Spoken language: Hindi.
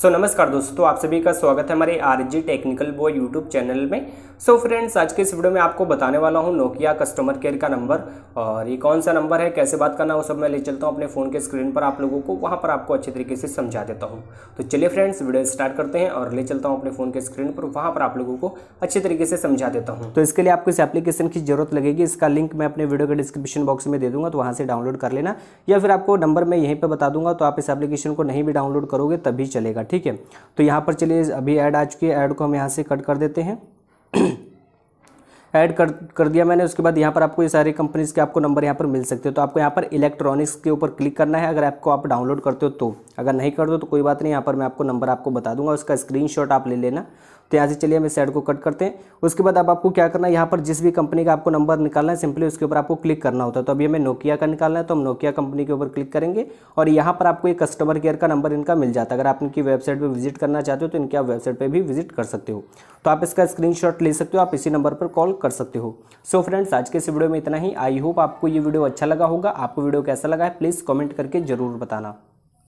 सो so, नमस्कार दोस्तों आप सभी का स्वागत है हमारे R G technical boy YouTube channel में सो so, फ्रेंड्स आज के इस वीडियो में आपको बताने वाला हूँ नोकिया कस्टमर केयर का नंबर और ये कौन सा नंबर है कैसे बात करना वो सब मैं ले चलता हूँ अपने फ़ोन के स्क्रीन पर आप लोगों को वहाँ पर आपको अच्छे तरीके से समझा देता हूँ तो चलिए फ्रेंड्स वीडियो स्टार्ट करते हैं और ले चलता हूँ अपने फ़ोन के स्क्रीन पर वहाँ पर आप लोगों को अच्छे तरीके से समझा देता हूँ तो इसके लिए आपको इस एप्लीकेशन की जरूरत लगेगी इसका लिंक मैं अपने वीडियो के डिस्क्रिप्शन बॉक्स में दे दूँगा तो वहाँ से डाउनलोड कर लेना या फिर आपको नंबर मैं यहीं पर बता दूंगा तो आप इस एप्लीकेशन को नहीं भी डाउनलोड करोगे तभी चलेगा ठीक है तो यहाँ पर चलिए अभी ऐड आ चुकी है ऐड को हम यहाँ से कट कर देते हैं ऐड कर कर दिया मैंने उसके बाद यहाँ पर आपको ये सारी कंपनीज़ के आपको नंबर यहाँ पर मिल सकते हैं तो आपको यहाँ पर इलेक्ट्रॉनिक्स के ऊपर क्लिक करना है अगर आपको आप डाउनलोड करते हो तो अगर नहीं कर दो तो कोई बात नहीं यहाँ पर मैं आपको नंबर आपको बता दूंगा उसका स्क्रीन आप ले लेना तो यहाँ से चलिए हम इस साइड को कट करते हैं उसके बाद अब आप आपको क्या करना है यहाँ पर जिस भी कंपनी का आपको नंबर निकालना है सिंपली उसके ऊपर आपको क्लिक करना होता है तो अभी हमें नोकिया का निकालना है तो हम नोकिया कंपनी के ऊपर क्लिक करेंगे और यहाँ पर आपको एक कस्टमर केयर का नंबर इनका मिल जाता है अगर आप इनकी वेबसाइट पर विजिट करना चाहते हो तो इनकी आप वेबसाइट पर भी विजिट कर सकते हो तो आप इसका स्क्रीनशॉट ले सकते हो आप इसी नंबर पर कॉल कर सकते हो सो so फ्रेंड्स आज के इस वीडियो में इतना ही आई होप आपको ये वीडियो अच्छा लगा होगा आपको वीडियो कैसा लगा है प्लीज़ कॉमेंट करके ज़रूर बताना